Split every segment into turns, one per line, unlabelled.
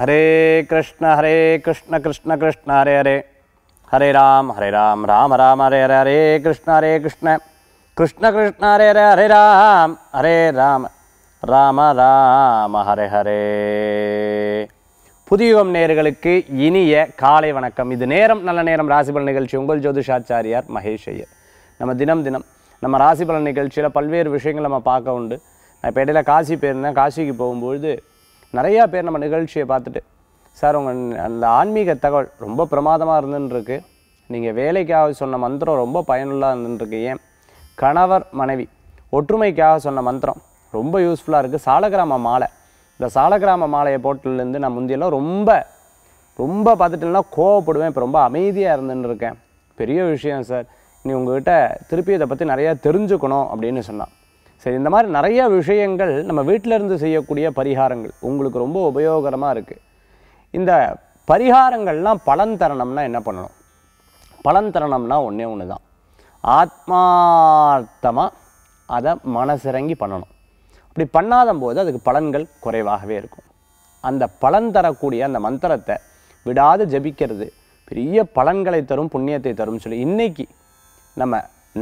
ஹரே கிருஷ்ண ஹரே கிருஷ்ண கிருஷ்ண கிருஷ்ண ஹரே ஹரே ஹரே ராம் ஹரே ராம் ராம ராம ஹரே ஹரே ஹரே கிருஷ்ண ஹரே கிருஷ்ண கிருஷ்ண கிருஷ்ண ஹரே ஹரே ஹரே ராம் ஹரே ராம ராம ராம ஹரே ஹரே புதியுகம் நேர்களுக்கு இனிய காலை வணக்கம் இது நேரம் நல்ல நேரம் ராசிபலன் நிகழ்ச்சி உங்கள் ஜோதிஷாச்சாரியார் மகேஷ் ஐயர் நம்ம தினம் தினம் நம்ம ராசிபலன் நிகழ்ச்சியில் பல்வேறு விஷயங்கள் நம்ம பார்க்க உண்டு நான் இப்போ இடையில காசி போயிருந்தேன் காசிக்கு போகும்பொழுது நிறையா பேர் நம்ம நிகழ்ச்சியை பார்த்துட்டு சார் உங்கள் அந்த ஆன்மீக தகவல் ரொம்ப பிரமாதமாக இருந்துருக்கு நீங்கள் வேலைக்காக சொன்ன மந்திரம் ரொம்ப பயனுள்ளாக இருந்துருக்கு ஏன் கணவர் மனைவி ஒற்றுமைக்காக சொன்ன மந்திரம் ரொம்ப யூஸ்ஃபுல்லாக இருக்குது சாலகிராம மாலை இந்த சாலகிராம மாலையை போட்டிலேருந்து நான் முந்தியெல்லாம் ரொம்ப ரொம்ப பார்த்துட்டுலாம் கோவப்படுவேன் இப்போ ரொம்ப அமைதியாக இருந்துன்னு இருக்கேன் பெரிய விஷயம் சார் நீ உங்கள்கிட்ட திருப்பி இதை பற்றி நிறையா தெரிஞ்சுக்கணும் அப்படின்னு சொன்னான் சரி இந்த மாதிரி நிறைய விஷயங்கள் நம்ம வீட்டிலேருந்து செய்யக்கூடிய பரிகாரங்கள் உங்களுக்கு ரொம்ப உபயோகரமாக இருக்குது இந்த பரிகாரங்கள்லாம் பலன் தரணும்னா என்ன பண்ணணும் பலன் தரணும்னா ஒன்றே ஒன்று தான் ஆத்மார்த்தமாக அதை மனசிறங்கி பண்ணணும் அப்படி பண்ணாத போது அதுக்கு பலன்கள் குறைவாகவே இருக்கும் அந்த பலன் தரக்கூடிய அந்த மந்திரத்தை விடாது ஜபிக்கிறது பெரிய பலன்களை தரும் புண்ணியத்தை தரும் சொல்லி இன்றைக்கி நம்ம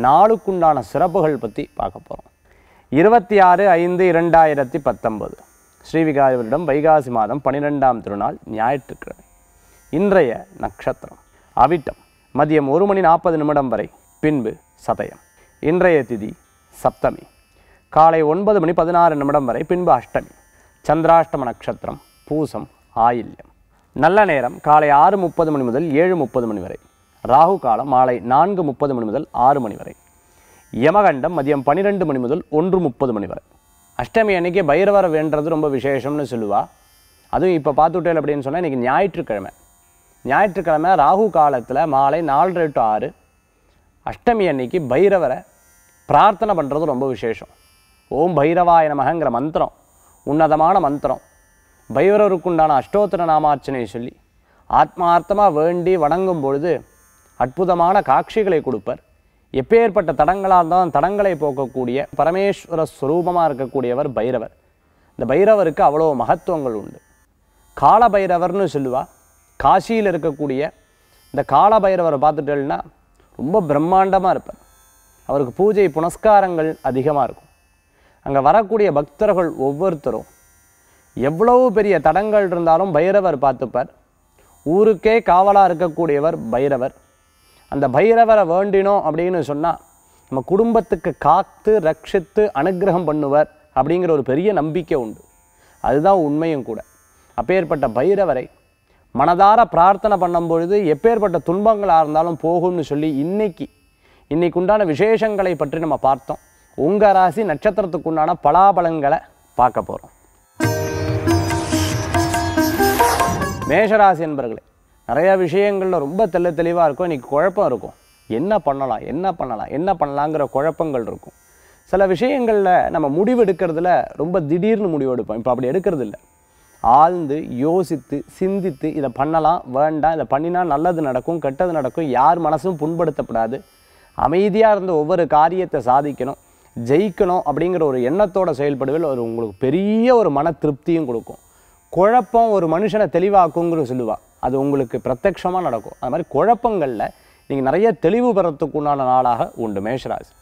நாளுக்குண்டான சிறப்புகள் பற்றி பார்க்க போகிறோம் இருபத்தி ஆறு ஐந்து இரண்டாயிரத்தி பத்தொன்பது ஸ்ரீவிகாரிவரிடம் வைகாசி மாதம் பனிரெண்டாம் திருநாள் ஞாயிற்றுக்கிழமை இன்றைய நட்சத்திரம் அவிட்டம் மதியம் ஒரு மணி நாற்பது நிமிடம் வரை பின்பு சதயம் இன்றைய திதி சப்தமி காலை ஒன்பது மணி பதினாறு நிமிடம் வரை பின்பு அஷ்டமி சந்திராஷ்டம நட்சத்திரம் பூசம் ஆயில்யம் நல்ல நேரம் காலை ஆறு முப்பது மணி முதல் ஏழு முப்பது மணி வரை ராகு காலம் மாலை நான்கு முப்பது மணி முதல் ஆறு மணி வரை யமகண்டம் மதியம் பன்னிரெண்டு மணி முதல் ஒன்று முப்பது மணி வரை அஷ்டமி அன்றைக்கி பைரவரை வேண்டது ரொம்ப விசேஷம்னு சொல்லுவா அதுவும் இப்போ பார்த்துட்டேன் அப்படின்னு சொன்னால் இன்றைக்கி ஞாயிற்றுக்கிழமை ஞாயிற்றுக்கிழமை ராகு காலத்தில் மாலை நாலரை டு ஆறு அஷ்டமி அன்னைக்கு பைரவரை பிரார்த்தனை பண்ணுறது ரொம்ப விசேஷம் ஓம் பைரவாயன மகங்கிற மந்திரம் உன்னதமான மந்திரம் பைரவருக்குண்டான அஷ்டோத்திர நாமார்ச்சனை சொல்லி ஆத்மார்த்தமாக வேண்டி வணங்கும் பொழுது அற்புதமான காட்சிகளை கொடுப்பர் எப்பேற்பட்ட தடங்களாக இருந்தாலும் தடங்களை போக்கக்கூடிய பரமேஸ்வர ஸ்வரூபமாக இருக்கக்கூடியவர் பைரவர் இந்த பைரவருக்கு அவ்வளோ மகத்துவங்கள் உண்டு கால பைரவர்னு சொல்லுவா காசியில் இருக்கக்கூடிய இந்த கால பைரவரை பார்த்துட்டேன்னா ரொம்ப பிரம்மாண்டமாக இருப்பார் அவருக்கு பூஜை புனஸ்காரங்கள் அதிகமாக இருக்கும் அங்கே வரக்கூடிய பக்தர்கள் ஒவ்வொருத்தரும் எவ்வளவு பெரிய தடங்கள் இருந்தாலும் பைரவர் பார்த்துப்பார் ஊருக்கே காவலாக இருக்கக்கூடியவர் பைரவர் அந்த பைரவரை வேண்டினோம் அப்படின்னு சொன்னால் நம்ம குடும்பத்துக்கு காத்து ரட்சித்து அனுகிரகம் பண்ணுவர் அப்படிங்கிற ஒரு பெரிய நம்பிக்கை உண்டு அதுதான் உண்மையும் கூட அப்பேற்பட்ட பைரவரை மனதார பிரார்த்தனை பண்ணும் பொழுது எப்பேற்பட்ட துன்பங்களாக இருந்தாலும் போகும்னு சொல்லி இன்னைக்கு இன்னைக்கு உண்டான விசேஷங்களை பற்றி நம்ம பார்த்தோம் உங்கள் ராசி நட்சத்திரத்துக்கு உண்டான பலாபலங்களை பார்க்க போகிறோம் மேஷராசி என்பர்களே நிறையா விஷயங்களில் ரொம்ப தெல்ல தெளிவாக இருக்கும் இன்றைக்கி குழப்பம் இருக்கும் என்ன பண்ணலாம் என்ன பண்ணலாம் என்ன பண்ணலாங்கிற குழப்பங்கள் இருக்கும் சில விஷயங்களில் நம்ம முடிவு எடுக்கிறதுல ரொம்ப திடீர்னு முடிவு எடுப்போம் இப்போ அப்படி எடுக்கிறது இல்லை ஆழ்ந்து யோசித்து சிந்தித்து இதை பண்ணலாம் வேண்டாம் இதை பண்ணினா நல்லது நடக்கும் கெட்டது நடக்கும் யார் மனசும் புண்படுத்தப்படாது அமைதியாக இருந்த ஒவ்வொரு காரியத்தை சாதிக்கணும் ஜெயிக்கணும் அப்படிங்கிற ஒரு எண்ணத்தோட செயல்படுவில் ஒரு உங்களுக்கு பெரிய ஒரு மன திருப்தியும் கொடுக்கும் குழப்பம் ஒரு மனுஷனை தெளிவாக்குங்கிற சொல்லுவாள் அது உங்களுக்கு பிரத்யக்ஷமாக நடக்கும் அது மாதிரி குழப்பங்களில் நீங்கள் நிறைய தெளிவு பெறத்துக்கு உண்டான நாளாக உண்டு மேஷராசி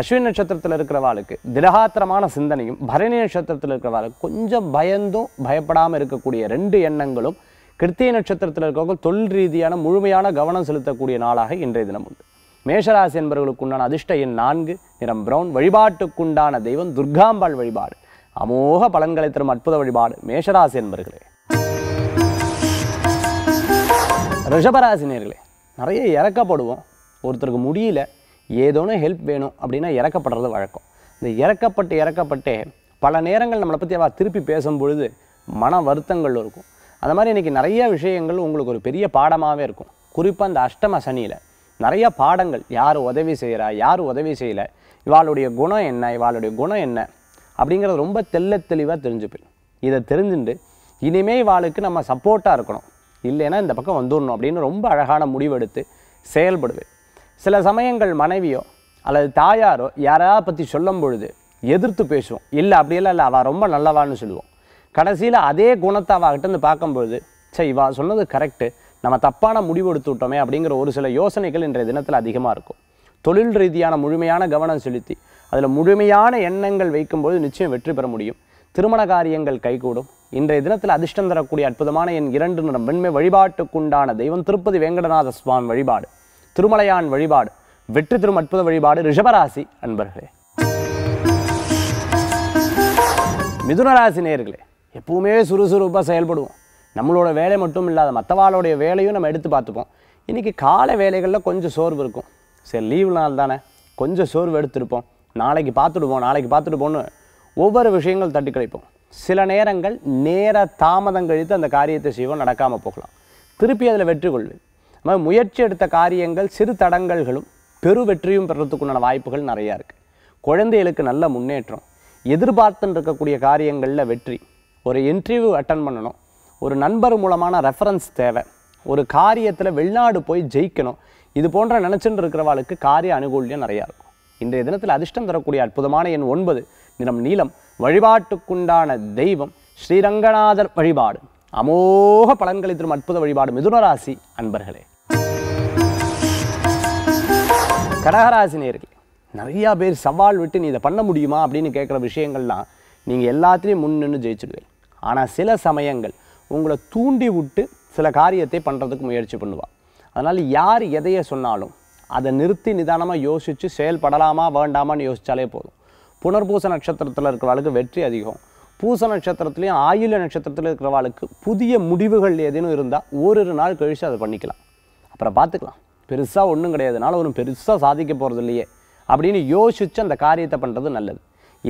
அஸ்வின் நட்சத்திரத்தில் இருக்கிறவாளுக்கு திடகாத்திரமான சிந்தனையும் பரணி நட்சத்திரத்தில் இருக்கிறவாளுக்கு கொஞ்சம் பயந்தும் பயப்படாமல் இருக்கக்கூடிய ரெண்டு எண்ணங்களும் கிருத்திய நட்சத்திரத்தில் இருக்கிறவங்க தொழில் ரீதியான முழுமையான கவனம் செலுத்தக்கூடிய நாளாக இன்றைய தினம் உண்டு மேஷராசி என்பவர்களுக்கு உண்டான அதிர்ஷ்ட எண் நான்கு நிறம் பிரவுன் வழிபாட்டுக்குண்டான தெய்வம் துர்காம்பாள் வழிபாடு அமோக பலன்களை தரும் அற்புத வழிபாடு மேஷராசி என்பர்களே ரிஷபராசி நேர்களே நிறைய இறக்கப்படுவோம் ஒருத்தருக்கு முடியல ஏதோன்னு ஹெல்ப் வேணும் அப்படின்னா இறக்கப்படுறது வழக்கம் இந்த இறக்கப்பட்டு இறக்கப்பட்டே பல நேரங்கள் நம்மளை பற்றி அவள் திருப்பி பேசும் பொழுது மன வருத்தங்கள் இருக்கும் அந்த மாதிரி இன்றைக்கி நிறைய விஷயங்கள் உங்களுக்கு ஒரு பெரிய பாடமாகவே இருக்கும் குறிப்பாக அந்த அஷ்டம சனியில் நிறைய பாடங்கள் யார் உதவி செய்கிறா யார் உதவி செய்யலை இவாளுடைய குணம் என்ன இவாளுடைய குணம் என்ன அப்படிங்கிறது ரொம்ப தெல்ல தெளிவாக தெரிஞ்சுப்பேன் இதை தெரிஞ்சுட்டு இனிமேல் இவாளுக்கு நம்ம சப்போர்ட்டாக இருக்கணும் இல்லைன்னா இந்த பக்கம் வந்துடணும் அப்படின்னு ரொம்ப அழகான முடிவெடுத்து செயல்படுவேன் சில சமயங்கள் மனைவியோ அல்லது தாயாரோ யாராவது பற்றி சொல்லும் பொழுது எதிர்த்து பேசுவோம் இல்லை அப்படியெல்லாம் இல்லை அவள் ரொம்ப நல்லவான்னு சொல்லுவோம் கடைசியில் அதே குணத்தை அவகிட்டேருந்து பார்க்கும்பொழுது சே இவா சொன்னது கரெக்டு நம்ம தப்பான முடிவு எடுத்து விட்டோமே அப்படிங்கிற ஒரு சில யோசனைகள் இன்றைய தினத்தில் அதிகமாக இருக்கும் தொழில் ரீதியான முழுமையான கவனம் செலுத்தி அதில் முழுமையான எண்ணங்கள் வைக்கும்போது நிச்சயம் வெற்றி பெற முடியும் திருமண காரியங்கள் கைகூடும் இன்றைய தினத்தில் அதிர்ஷ்டம் தரக்கூடிய அற்புதமான என் இரண்டு நிறம் வெண்மை வழிபாட்டுக்குண்டான தெய்வம் திருப்பதி வேங்கடநாத சுவாமி வழிபாடு திருமலையான் வழிபாடு வெற்றி திரும் அற்புத வழிபாடு ரிஷபராசி அன்பர்களே மிதுனராசி நேர்களே எப்பவுமே சுறுசுறுப்பாக செயல்படுவோம் நம்மளோட வேலை மட்டும் இல்லாத மற்றவாளுடைய வேலையும் நம்ம எடுத்து பார்த்துப்போம் இன்றைக்கி காலை வேலைகளில் கொஞ்சம் சோர்வு இருக்கும் சரி லீவு நாள் தானே கொஞ்சம் சோர்வு எடுத்துருப்போம் நாளைக்கு பார்த்துடுவோம் நாளைக்கு பார்த்துடுவோன்னு ஒவ்வொரு விஷயங்கள் தட்டி கிடைப்போம் சில நேரங்கள் நேர தாமதம் கழித்து அந்த காரியத்தை செய்வோம் நடக்காமல் போகலாம் திருப்பி அதில் வெற்றி கொள்வேன் மாதிரி முயற்சி எடுத்த காரியங்கள் சிறு தடங்கல்களும் பெரு வெற்றியும் பெறத்துக்குண்டான வாய்ப்புகள் நிறையா இருக்குது குழந்தைகளுக்கு நல்ல முன்னேற்றம் எதிர்பார்த்துன்னு இருக்கக்கூடிய காரியங்களில் வெற்றி ஒரு இன்டர்வியூ அட்டன் பண்ணணும் ஒரு நண்பர் மூலமான ரெஃபரன்ஸ் தேவை ஒரு காரியத்தில் வெளிநாடு போய் ஜெயிக்கணும் இது போன்ற நினச்சின்னு இருக்கிறவாளுக்கு காரிய அனுகூல்யம் நிறையா இருக்கும் இன்றைய தினத்தில் அதிர்ஷ்டம் தரக்கூடிய அற்புதமான எண் ஒன்பது நிறம் நீளம் வழிபாட்டுக்குண்டான தெய்வம் ஸ்ரீரங்கநாதர் வழிபாடு அமோக பலன்களை தரும் அற்புத வழிபாடு மிதுனராசி அன்பர்களே கடகராசி நேர்கள் நிறையா பேர் சவால் விட்டு நீ இதை பண்ண முடியுமா அப்படின்னு கேட்குற விஷயங்கள்லாம் நீங்கள் எல்லாத்துலேயும் முன் நின்று ஜெயிச்சுடுவேன் ஆனால் சில சமயங்கள் உங்களை தூண்டி விட்டு சில காரியத்தை பண்ணுறதுக்கு முயற்சி பண்ணுவாள் அதனால் யார் எதையை சொன்னாலும் அதை நிறுத்தி நிதானமாக யோசித்து செயல்படலாமா வேண்டாமான்னு யோசித்தாலே போதும் புனர்பூச நட்சத்திரத்தில் இருக்கிறவளுக்கு வெற்றி அதிகம் பூச நட்சத்திரத்துலேயும் ஆயுள நட்சத்திரத்தில் இருக்கிறவளுக்கு புதிய முடிவுகள் ஏதேனும் இருந்தால் ஓரிரு நாள் கழித்து அதை பண்ணிக்கலாம் அப்புறம் பார்த்துக்கலாம் பெருசாக ஒன்றும் கிடையாதுனால ஒன்றும் பெருசாக சாதிக்க போகிறது இல்லையே அப்படின்னு யோசித்து அந்த காரியத்தை பண்ணுறது நல்லது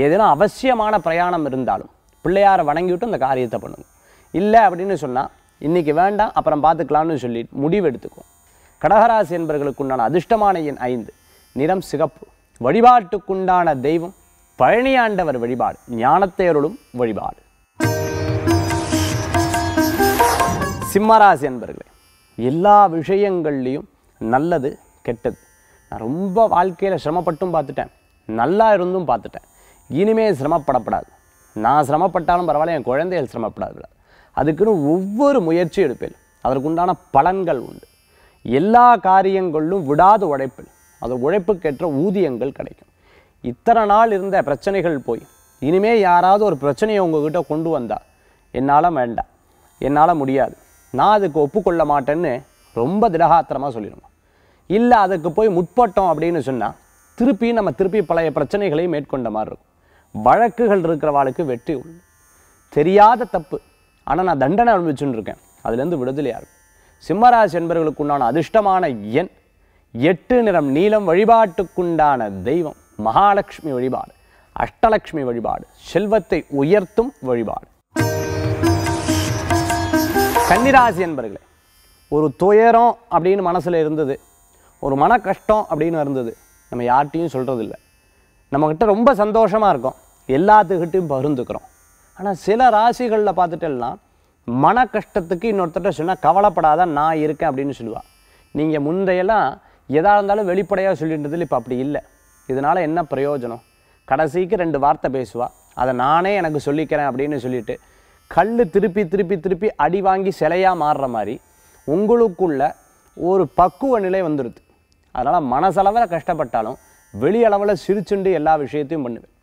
ஏதேனும் அவசியமான பிரயாணம் இருந்தாலும் பிள்ளையாரை வணங்கிவிட்டு அந்த காரியத்தை பண்ணுங்க இல்லை அப்படின்னு சொன்னால் இன்றைக்கி வேண்டாம் அப்புறம் பார்த்துக்கலான்னு சொல்லி முடிவு எடுத்துக்கும் கடகராசி என்பவர்களுக்குண்டான அதிர்ஷ்டமான எண் ஐந்து நிறம் சிகப்பு வழிபாட்டுக்குண்டான தெய்வம் பழனியாண்டவர் வழிபாடு ஞானத்தேருளும் வழிபாடு சிம்மராசி என்பர்களே எல்லா விஷயங்கள்லேயும் நல்லது கெட்டது நான் ரொம்ப வாழ்க்கையில் சிரமப்பட்டும் பார்த்துட்டேன் நல்லா இருந்தும் பார்த்துட்டேன் இனிமே சிரமப்படப்படாது நான் சிரமப்பட்டாலும் பரவாயில்ல என் குழந்தைகள் சிரமப்படாது அதுக்குன்னு ஒவ்வொரு முயற்சியும் எடுப்பேன் அதற்குண்டான பலன்கள் உண்டு எல்லா காரியங்களும் விடாத உழைப்பில் அது உழைப்புக்கேற்ற ஊதியங்கள் கிடைக்கும் இத்தனை நாள் இருந்த பிரச்சனைகள் போய் இனிமே யாராவது ஒரு பிரச்சனையை உங்ககிட்ட கொண்டு வந்தால் என்னால் வேண்டாம் என்னால் முடியாது நான் அதுக்கு ஒப்புக்கொள்ள மாட்டேன்னு ரொம்ப திடகாத்திரமாக சொல்லிடுவோம் இல்லை அதுக்கு போய் முற்பட்டோம் அப்படின்னு சொன்னால் திருப்பி நம்ம திருப்பி பழைய பிரச்சனைகளை மேற்கொண்ட மாதிரி இருக்கும் வழக்குகள் இருக்கிறவாளுக்கு வெற்றி உண்டு தெரியாத தப்பு ஆனால் நான் தண்டனை அனுபவிச்சுன்னு இருக்கேன் அதுலேருந்து விடுதலையாக இருக்கும் சிம்மராசி என்பர்களுக்குண்டான அதிர்ஷ்டமான எண் எட்டு நிறம் நீளம் வழிபாட்டுக்குண்டான தெய்வம் மகாலட்சுமி வழிபாடு அஷ்டலட்சுமி வழிபாடு செல்வத்தை உயர்த்தும் வழிபாடு கன்னிராசி என்பர்களே ஒரு துயரம் அப்படின்னு மனசில் இருந்தது ஒரு மன கஷ்டம் அப்படின்னு இருந்தது நம்ம யார்கிட்டையும் சொல்கிறதில்ல நம்மக்கிட்ட ரொம்ப சந்தோஷமாக இருக்கும் எல்லாத்துக்கிட்டையும் பருந்துக்கிறோம் ஆனால் சில ராசிகளில் பார்த்துட்டெல்லாம் மன கஷ்டத்துக்கு இன்னொருத்தட்ட சொன்னால் கவலைப்படாத நான் இருக்கேன் அப்படின்னு சொல்லுவாள் நீங்கள் முந்தையெல்லாம் எதாக இருந்தாலும் வெளிப்படையாக சொல்லின்றதில் இப்போ அப்படி இல்லை இதனால் என்ன பிரயோஜனம் கடைசிக்கு ரெண்டு வார்த்தை பேசுவாள் அதை நானே எனக்கு சொல்லிக்கிறேன் அப்படின்னு சொல்லிட்டு கல் திருப்பி திருப்பி திருப்பி அடி வாங்கி சிலையாக மாறுற மாதிரி உங்களுக்குள்ள ஒரு பக்குவ நிலை வந்துடுது அதனால் மனசளவில் கஷ்டப்பட்டாலும் வெளியளவில் சிரிச்சுண்டு எல்லா விஷயத்தையும் பண்ணுவேன்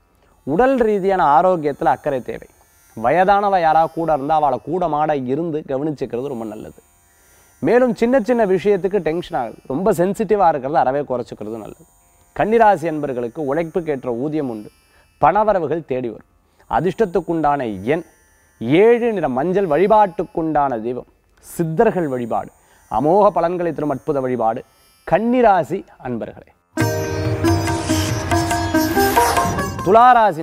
உடல் ரீதியான ஆரோக்கியத்தில் அக்கறை தேவை வயதானவ யாராக கூட இருந்தால் அவளை கூட மாட இருந்து கவனிச்சுக்கிறது ரொம்ப நல்லது மேலும் சின்ன சின்ன விஷயத்துக்கு டென்ஷன் ஆகுது ரொம்ப சென்சிட்டிவாக இருக்கிறது அறவே குறைச்சிக்கிறது நல்லது கன்னிராசி என்பர்களுக்கு கேட்ட ஊதியம் உண்டு பணவரவுகள் தேடி வரும் அதிர்ஷ்டத்துக்குண்டான எண் ஏழு நிற மஞ்சள் வழிபாட்டுக்குண்டான தெய்வம் சித்தர்கள் வழிபாடு அமோக பலன்களை தரும் அற்புத வழிபாடு கன்னிராசி அன்பர்களே துளாராசி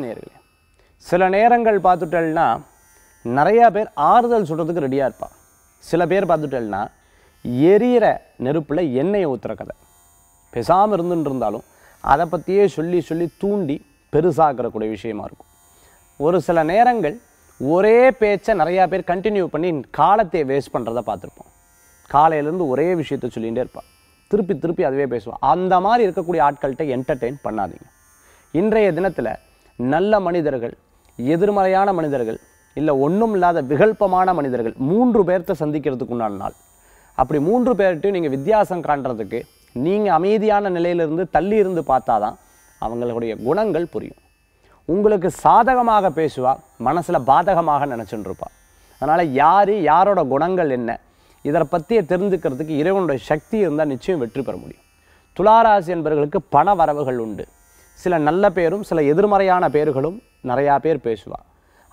சில நேரங்கள் பார்த்துட்டேன்னா நிறையா பேர் ஆறுதல் சொல்கிறதுக்கு ரெடியாக இருப்பாள் சில பேர் பார்த்துட்டேன்னா எரியிற நெருப்பில் எண்ணெயை ஊற்றுற கதை பெசாமல் இருந்துன்னு இருந்தாலும் அதை பற்றியே சொல்லி சொல்லி தூண்டி பெருசாக்கிறக்கூடிய விஷயமா இருக்கும் ஒரு சில நேரங்கள் ஒரே பேச்சை நிறையா பேர் கண்டினியூ பண்ணி காலத்தை வேஸ்ட் பண்ணுறத பார்த்துருப்போம் காலையிலேருந்து ஒரே விஷயத்தை சொல்லிகிட்டே இருப்பாள் திருப்பி திருப்பி அதுவே பேசுவான் அந்த மாதிரி இருக்கக்கூடிய ஆட்கள்கிட்ட என்டர்டெயின் பண்ணாதீங்க இன்றைய தினத்தில் நல்ல மனிதர்கள் எதிர்மறையான மனிதர்கள் இல்லை ஒன்றும் இல்லாத விகல்பமான மனிதர்கள் மூன்று பேர்த்த சந்திக்கிறதுக்கு உண்டான நாள் அப்படி மூன்று பேர்கிட்டையும் நீங்கள் வித்தியாசம் காண்றதுக்கு நீங்கள் அமைதியான நிலையிலிருந்து தள்ளி இருந்து பார்த்தா தான் அவங்களுடைய குணங்கள் புரியும் உங்களுக்கு சாதகமாக பேசுவா மனசில் பாதகமாக நினச்சின்னு இருப்பா அதனால் யார் யாரோட குணங்கள் என்ன இதை பற்றிய தெரிஞ்சுக்கிறதுக்கு இறைவனுடைய சக்தி இருந்தால் நிச்சயம் வெற்றி பெற முடியும் துளாராசி என்பவர்களுக்கு பண வரவுகள் உண்டு சில நல்ல பேரும் சில எதிர்மறையான பேர்களும் நிறையா பேர் பேசுவாள்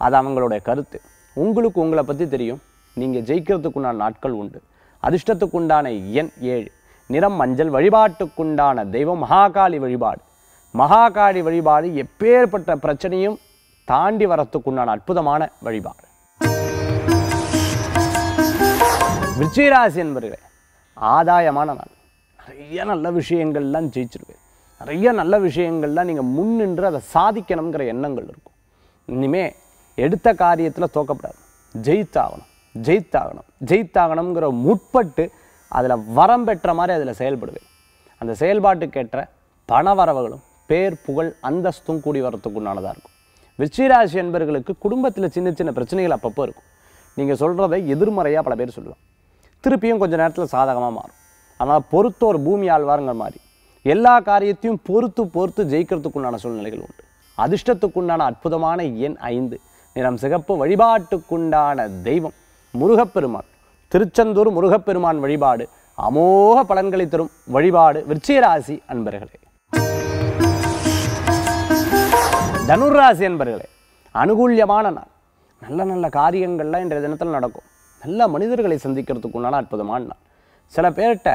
அது அவங்களுடைய கருத்து உங்களுக்கு உங்களை பற்றி தெரியும் நீங்கள் ஜெயிக்கிறதுக்குண்டான நாட்கள் உண்டு அதிர்ஷ்டத்துக்குண்டான எண் ஏழு நிறம் மஞ்சள் வழிபாட்டுக்குண்டான தெய்வம் மகாகாளி வழிபாடு மகாகாளி வழிபாடு எப்பேற்பட்ட பிரச்சனையும் தாண்டி வரத்துக்குண்டான அற்புதமான வழிபாடு விருச்சிராசி என்பர்களே ஆதாயமான நாள் நிறைய நல்ல விஷயங்கள்லாம் ஜெயிச்சிருவேன் நிறைய நல்ல விஷயங்கள்லாம் நீங்கள் முன்னின்று அதை சாதிக்கணுங்கிற எண்ணங்கள் இருக்கும் இனிமேல் எடுத்த காரியத்தில் தோக்கப்படாது ஜெயித்தாகணும் ஜெயித்தாகணும் ஜெயித்தாகணுங்கிற முற்பட்டு அதில் வரம் பெற்ற மாதிரி அதில் செயல்படுவேன் அந்த செயல்பாட்டுக்கேற்ற பண வரவுகளும் பேர் புகழ் அந்தஸ்தும் கூடி வரத்துக்கு உண்டானதாக இருக்கும் வெச்சிராசி என்பர்களுக்கு குடும்பத்தில் சின்ன சின்ன பிரச்சனைகள் அப்பப்போ இருக்கும் நீங்கள் சொல்கிறத எதிர்மறையாக பல பேர் சொல்லுவாங்க திருப்பியும் கொஞ்சம் நேரத்தில் சாதகமாக மாறும் ஆனால் பொறுத்த ஒரு பூமி ஆழ்வாருங்கிற மாதிரி எல்லா காரியத்தையும் பொறுத்து பொறுத்து ஜெயிக்கிறதுக்குண்டான சூழ்நிலைகள் உண்டு அதிர்ஷ்டத்துக்குண்டான அற்புதமான எண் ஐந்து நிறம் சிகப்பு வழிபாட்டுக்குண்டான தெய்வம் முருகப்பெருமான் திருச்செந்தூர் முருகப்பெருமான் வழிபாடு அமோக பலன்களை தரும் வழிபாடு விருச்சிகராசி அன்பர்களே தனுர்ராசி அன்பர்களே அனுகூல்யமான நாள் நல்ல நல்ல காரியங்கள்லாம் இன்றைய தினத்தில் நடக்கும் நல்ல மனிதர்களை சந்திக்கிறதுக்குண்டான அற்புதமான நாள் சில பேர்கிட்ட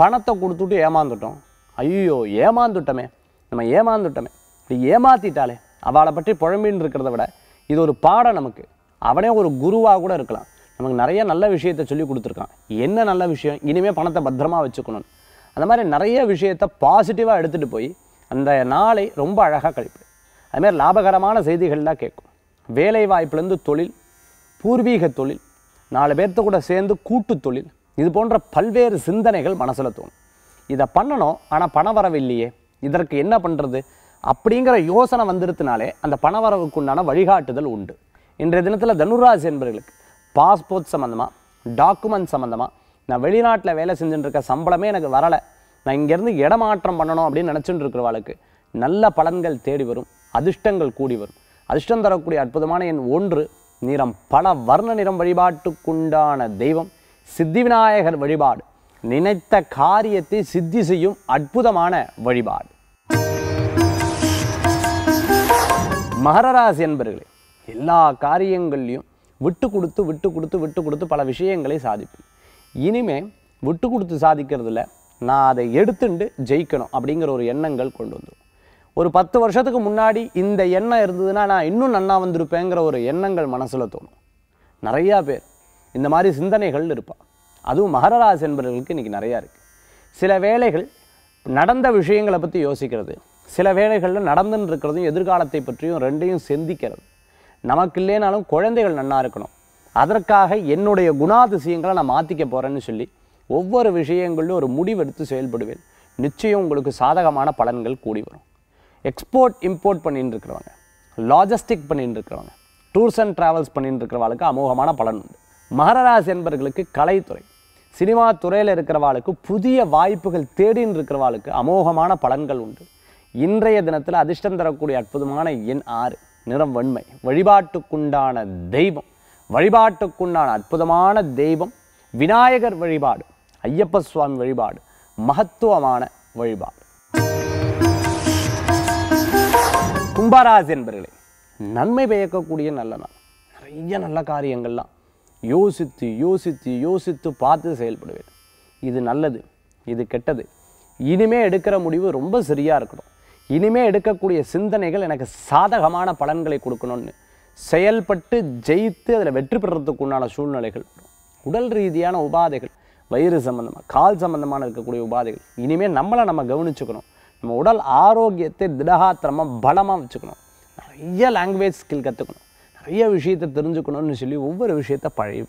பணத்தை கொடுத்துட்டு ஏமாந்துட்டோம் ஐயோ ஏமாந்துட்டமே நம்ம ஏமாந்துட்டமே இப்படி ஏமாத்திட்டாலே அவளை பற்றி புழம்பின்னு இருக்கிறத விட இது ஒரு பாடம் நமக்கு அவனே ஒரு குருவாக கூட இருக்கலாம் நமக்கு நிறைய நல்ல விஷயத்தை சொல்லி கொடுத்துருக்கான் என்ன நல்ல விஷயம் இனிமேல் பணத்தை பத்திரமா வச்சுக்கணும் அந்த மாதிரி நிறைய விஷயத்த பாசிட்டிவாக எடுத்துகிட்டு போய் அந்த நாளை ரொம்ப அழகாக கழிப்பு அதுமாதிரி லாபகரமான செய்திகள்லாம் கேட்கும் வேலை வாய்ப்புலேருந்து தொழில் பூர்வீக தொழில் நாலு பேர்த்த கூட சேர்ந்து கூட்டு தொழில் இது போன்ற பல்வேறு சிந்தனைகள் மனசில் தோணும் இதை பண்ணணும் ஆனால் பணம் வரவில்லையே இதற்கு என்ன பண்ணுறது அப்படிங்கிற யோசனை வந்துருத்தினாலே அந்த பண வரவுக்கு உண்டான வழிகாட்டுதல் உண்டு இன்றைய தினத்தில் தனுராஜ் என்பவர்களுக்கு பாஸ்போர்ட் சம்மந்தமாக டாக்குமெண்ட் சம்மந்தமாக நான் வெளிநாட்டில் வேலை இருக்க சம்பளமே எனக்கு வரலை நான் இங்கேருந்து இடமாற்றம் பண்ணணும் அப்படின்னு நினச்சிட்டு இருக்கிறவாளுக்கு நல்ல பலன்கள் தேடி வரும் அதிர்ஷ்டங்கள் கூடி வரும் அதிர்ஷ்டம் தரக்கூடிய அற்புதமான என் ஒன்று நிறம் பல வர்ண நிறம் வழிபாட்டுக்குண்டான தெய்வம் சித்தி விநாயகர் வழிபாடு நினைத்த காரியத்தை சித்தி செய்யும் அற்புதமான வழிபாடு மகரராசி என்பர்களே எல்லா காரியங்கள்லையும் விட்டு கொடுத்து விட்டு கொடுத்து விட்டு கொடுத்து பல விஷயங்களை சாதிப்பேன் இனிமே விட்டு கொடுத்து சாதிக்கிறதுல நான் அதை எடுத்துண்டு ஜெயிக்கணும் அப்படிங்கிற ஒரு எண்ணங்கள் கொண்டு வந்துடும் ஒரு பத்து வருஷத்துக்கு முன்னாடி இந்த எண்ணம் இருந்ததுன்னா நான் இன்னும் நன்னா வந்திருப்பேங்கிற ஒரு எண்ணங்கள் மனசில் தோணும் நிறையா பேர் இந்த மாதிரி சிந்தனைகள் இருப்பாள் அதுவும் மகரராசி என்பவர்களுக்கு இன்றைக்கி நிறையா இருக்குது சில வேளைகள் நடந்த விஷயங்களை பற்றி யோசிக்கிறது சில வேலைகளில் நடந்துன்னு இருக்கிறதும் எதிர்காலத்தை பற்றியும் ரெண்டையும் சிந்திக்கிறது நமக்கு இல்லைனாலும் குழந்தைகள் நன்னாக இருக்கணும் அதற்காக என்னுடைய குணாதிசயங்களை நான் மாற்றிக்க போகிறேன்னு சொல்லி ஒவ்வொரு விஷயங்களிலும் ஒரு முடிவெடுத்து செயல்படுவேன் நிச்சயம் உங்களுக்கு சாதகமான பலன்கள் கூடி வரும் எக்ஸ்போர்ட் இம்போர்ட் பண்ணின்னு இருக்கிறவங்க லாஜஸ்டிக் பண்ணின்னு இருக்கிறவங்க டூர்ஸ் அண்ட் ட்ராவல்ஸ் பண்ணின்னு இருக்கிறவங்களுக்கு அமோகமான பலன் உண்டு மகரராசி என்பர்களுக்கு கலைத்துறை சினிமா துறையில் இருக்கிறவாளுக்கு புதிய வாய்ப்புகள் தேடின்னு இருக்கிறவாளுக்கு அமோகமான பலன்கள் உண்டு இன்றைய தினத்தில் அதிர்ஷ்டம் தரக்கூடிய அற்புதமான எண் ஆறு நிறம் வன்மை வழிபாட்டுக்குண்டான தெய்வம் வழிபாட்டுக்குண்டான அற்புதமான தெய்வம் விநாயகர் வழிபாடு ஐயப்ப சுவாமி வழிபாடு மகத்துவமான வழிபாடு கும்பாராசி என்பர்களே நன்மை பயக்கக்கூடிய நல்ல நாள் நிறைய நல்ல காரியங்கள்லாம் யோசித்து யோசித்து யோசித்து பார்த்து செயல்படுவேன் இது நல்லது இது கெட்டது இனிமே எடுக்கிற முடிவு ரொம்ப சரியாக இருக்கணும் இனிமேல் எடுக்கக்கூடிய சிந்தனைகள் எனக்கு சாதகமான பலன்களை கொடுக்கணும்னு செயல்பட்டு ஜெயித்து அதில் வெற்றி பெறுறதுக்கு உண்டான சூழ்நிலைகள் உடல் ரீதியான உபாதைகள் வயிறு சம்மந்தமாக கால் சம்மந்தமான இருக்கக்கூடிய உபாதைகள் இனிமேல் நம்மளை நம்ம கவனிச்சுக்கணும் நம்ம உடல் ஆரோக்கியத்தை திடகாத்திரமாக பலமாக வச்சுக்கணும் நிறைய லாங்குவேஜ் ஸ்கில் கற்றுக்கணும் நிறைய விஷயத்தை தெரிஞ்சுக்கணும்னு சொல்லி ஒவ்வொரு விஷயத்த பழைய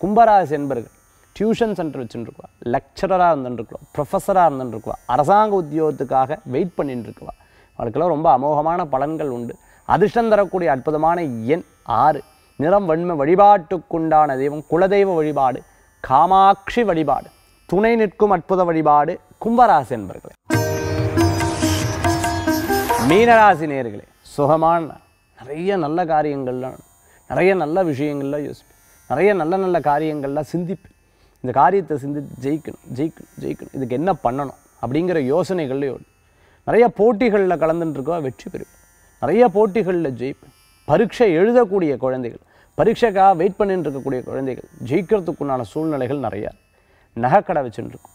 கும்பராசி என்பர்கள் டியூஷன் சென்டர் வச்சுருக்குவா லெக்சராக இருந்துட்டுருக்குவா ப்ரொஃபஸராக இருந்துட்டுருக்குவா அரசாங்க உத்தியோகத்துக்காக வெயிட் இருக்குவா அவளுக்கெல்லாம் ரொம்ப அமோகமான பலன்கள் உண்டு அதிர்ஷ்டம் தரக்கூடிய அற்புதமான எண் ஆறு நிறம் வன்மை வழிபாட்டுக்குண்டான தெய்வம் குலதெய்வ வழிபாடு காமாட்சி வழிபாடு துணை நிற்கும் அற்புத வழிபாடு கும்பராசி என்பர்களே மீனராசி நேர்களே சுகமான நிறைய நல்ல காரியங்கள்லாம் நிறைய நல்ல விஷயங்கள்லாம் யோசிப்பேன் நிறைய நல்ல நல்ல காரியங்கள்லாம் சிந்திப்பேன் இந்த காரியத்தை சிந்தித்து ஜெயிக்கணும் ஜெயிக்கணும் ஜெயிக்கணும் இதுக்கு என்ன பண்ணணும் அப்படிங்கிற யோசனைகள்லையோடு நிறைய போட்டிகளில் கலந்துட்டுருக்கோம் வெற்றி பெறுவேன் நிறைய போட்டிகளில் ஜெயிப்பேன் பரீட்சை எழுதக்கூடிய குழந்தைகள் பரீட்சைக்காக வெயிட் பண்ணிட்டு இருக்கக்கூடிய குழந்தைகள் ஜெயிக்கிறதுக்குண்டான சூழ்நிலைகள் நிறையா நகை கடை வச்சுட்டுருக்கோம்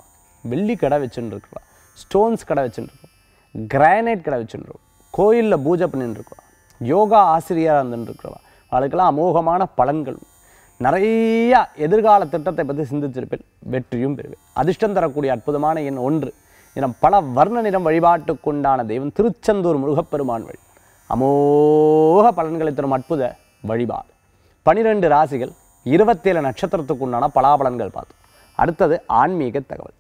வெள்ளி கடை வச்சுட்டுருக்கலாம் ஸ்டோன்ஸ் கடை வச்சுட்டுருக்கோம் கிரானைட் கடை வச்சுட்டுருக்கோம் கோயிலில் பூஜை பண்ணிட்டுருக்கோம் யோகா ஆசிரியராக இருந்துருக்கிறவா அவளுக்கெல்லாம் அமோகமான பலன்கள் நிறையா எதிர்கால திட்டத்தை பற்றி சிந்திச்சிருப்பேன் வெற்றியும் பெறுவேன் அதிர்ஷ்டம் தரக்கூடிய அற்புதமான என் ஒன்று இனம் பல வர்ண நிறம் வழிபாட்டுக்குண்டான தெய்வம் திருச்செந்தூர் முருகப்பெருமான் வழி அமோக பலன்களை தரும் அற்புத வழிபாடு பனிரெண்டு ராசிகள் இருபத்தேழு நட்சத்திரத்துக்குண்டான பலாபலன்கள் பார்த்தோம் அடுத்தது ஆன்மீக தகவல்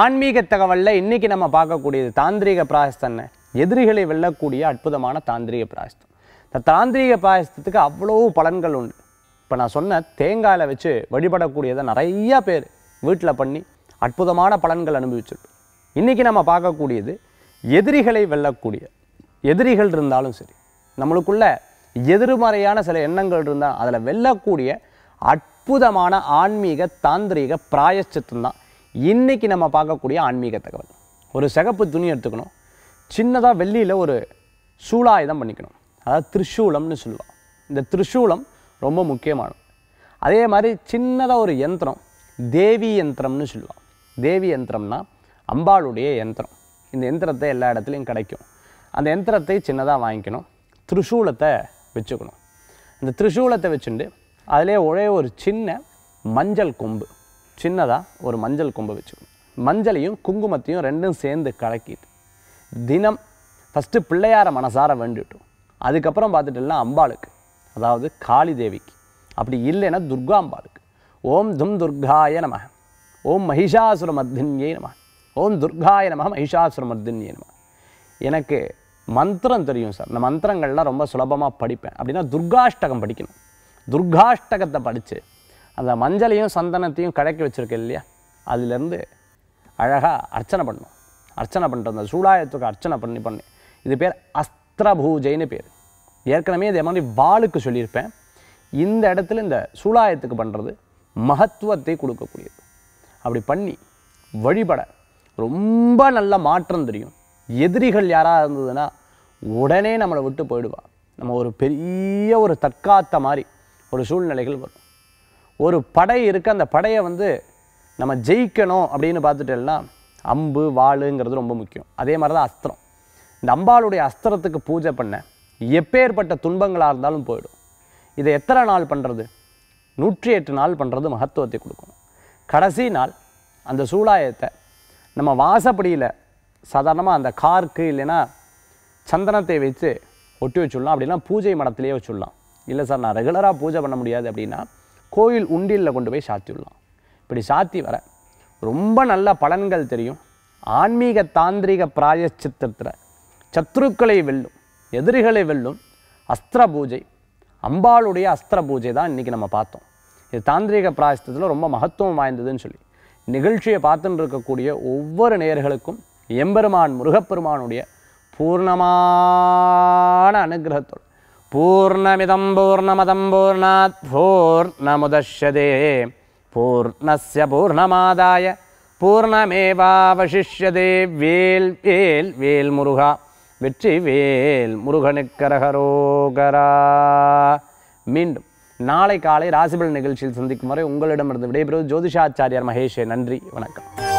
ஆன்மீக தகவலில் இன்றைக்கி நம்ம பார்க்கக்கூடியது தாந்திரிக பிராயஸ்தன் எதிரிகளை வெல்லக்கூடிய அற்புதமான தாந்திரிக பிராயஸ்தம் இந்த தாந்திரிக பிராயஸ்தத்துக்கு அவ்வளோ பலன்கள் உண்டு இப்போ நான் சொன்ன தேங்காயில் வச்சு வழிபடக்கூடியதை நிறையா பேர் வீட்டில் பண்ணி அற்புதமான பலன்கள் அனுபவிச்சிருக்கு இன்றைக்கி நம்ம பார்க்கக்கூடியது எதிரிகளை வெல்லக்கூடிய எதிரிகள் இருந்தாலும் சரி நம்மளுக்குள்ள எதிர்மறையான சில எண்ணங்கள் இருந்தால் அதில் வெல்லக்கூடிய அற்புதமான ஆன்மீக தாந்திரிக பிராயச்சித்தம் தான் இன்றைக்கி நம்ம பார்க்கக்கூடிய ஆன்மீக தகவல் ஒரு சிகப்பு துணி எடுத்துக்கணும் சின்னதாக வெள்ளியில் ஒரு சூலாயுதம் பண்ணிக்கணும் அதாவது திருஷூலம்னு சொல்லுவோம் இந்த திருஷூலம் ரொம்ப முக்கியமானது அதே மாதிரி சின்னதாக ஒரு யந்திரம் தேவி யந்திரம்னு சொல்லுவோம் தேவி யந்திரம்னா அம்பாளுடைய யந்திரம் இந்த யந்திரத்தை எல்லா இடத்துலையும் கிடைக்கும் அந்த யந்திரத்தை சின்னதாக வாங்கிக்கணும் திருஷூலத்தை வச்சுக்கணும் இந்த திருஷூலத்தை வச்சுட்டு அதிலே ஒரே ஒரு சின்ன மஞ்சள் கொம்பு சின்னதாக ஒரு மஞ்சள் கொம்பு வச்சுக்கணும் மஞ்சளையும் குங்குமத்தையும் ரெண்டும் சேர்ந்து கலக்கிட்டு தினம் ஃபஸ்ட்டு பிள்ளையார மனசார வேண்டிவிட்டோம் அதுக்கப்புறம் பார்த்துட்டுலாம் அம்பாளுக்கு அதாவது காளி தேவிக்கு அப்படி இல்லைன்னா துர்கா அம்பாளுக்கு ஓம் தும் துர்காய நம ஓம் மகிஷாசுர மர்தின்யே நம ஓம் துர்காய நம மகிஷாசுர மர்தின்யே நம எனக்கு மந்திரம் தெரியும் சார் இந்த மந்திரங்கள்லாம் ரொம்ப சுலபமாக படிப்பேன் அப்படின்னா துர்காஷ்டகம் படிக்கணும் துர்காஷ்டகத்தை படித்து அந்த மஞ்சளையும் சந்தனத்தையும் கலக்கி வச்சுருக்க இல்லையா அதுலேருந்து அழகாக அர்ச்சனை பண்ணும் அர்ச்சனை பண்ணுறது அந்த சூடாயத்துக்கு அர்ச்சனை பண்ணி பண்ணி இது பேர் அஸ்திரபூஜைன்னு பேர் ஏற்கனவே இதே மாதிரி வாளுக்கு சொல்லியிருப்பேன் இந்த இடத்துல இந்த சூலாயத்துக்கு பண்ணுறது மகத்துவத்தை கொடுக்கக்கூடியது அப்படி பண்ணி வழிபட ரொம்ப நல்ல மாற்றம் தெரியும் எதிரிகள் யாராக இருந்ததுன்னா உடனே நம்மளை விட்டு போயிடுவா நம்ம ஒரு பெரிய ஒரு தற்காத்த மாதிரி ஒரு சூழ்நிலைகள் வரும் ஒரு படை இருக்க அந்த படையை வந்து நம்ம ஜெயிக்கணும் அப்படின்னு பார்த்துட்டோம்னா அம்பு வாளுங்கிறது ரொம்ப முக்கியம் அதே மாதிரி தான் அஸ்திரம் இந்த அம்பாளுடைய அஸ்திரத்துக்கு பூஜை பண்ண எப்பேற்பட்ட துன்பங்களாக இருந்தாலும் போயிடும் இதை எத்தனை நாள் பண்ணுறது நூற்றி எட்டு நாள் பண்ணுறது மகத்துவத்தை கொடுக்கும் கடைசி நாள் அந்த சூலாயத்தை நம்ம வாசப்படியில் சாதாரணமாக அந்த கார்க்கு இல்லைன்னா சந்தனத்தை வச்சு ஒட்டி வச்சுடலாம் அப்படின்னா பூஜை மடத்துலேயே வச்சுடலாம் இல்லை சார் நான் ரெகுலராக பூஜை பண்ண முடியாது அப்படின்னா கோயில் உண்டியலில் கொண்டு போய் விடலாம் இப்படி சாத்தி வர ரொம்ப நல்ல பலன்கள் தெரியும் ஆன்மீக தாந்திரிக பிராயச்சித்திரத்தில் சத்ருக்களை வெல்லும் எதிரிகளை வெல்லும் அஸ்திர பூஜை அம்பாளுடைய அஸ்திர பூஜை தான் இன்றைக்கி நம்ம பார்த்தோம் இது தாந்திரிக பிராயசத்தில் ரொம்ப மகத்துவம் வாய்ந்ததுன்னு சொல்லி நிகழ்ச்சியை பார்த்துட்டு இருக்கக்கூடிய ஒவ்வொரு நேயர்களுக்கும் எம்பெருமான் முருகப்பெருமானுடைய பூர்ணமான அனுகிரகத்தோடு பூர்ணமிதம் பூர்ணமதம் பூர்ணாத் பூர்ணமுதே पूर्णस्य பூர்ணமாதாய பூர்ணமேவாவசிஷதே வேல் வேல் வேல் முருகா வெற்றி வேல் முருகனுக்கரகரோகரா மீண்டும் நாளை காலை ராசிபல் நிகழ்ச்சியில் சந்திக்கும் வரை உங்களிடமிருந்து விடைபெறுவது ஜோதிஷாச்சாரியார் மகேஷே நன்றி வணக்கம்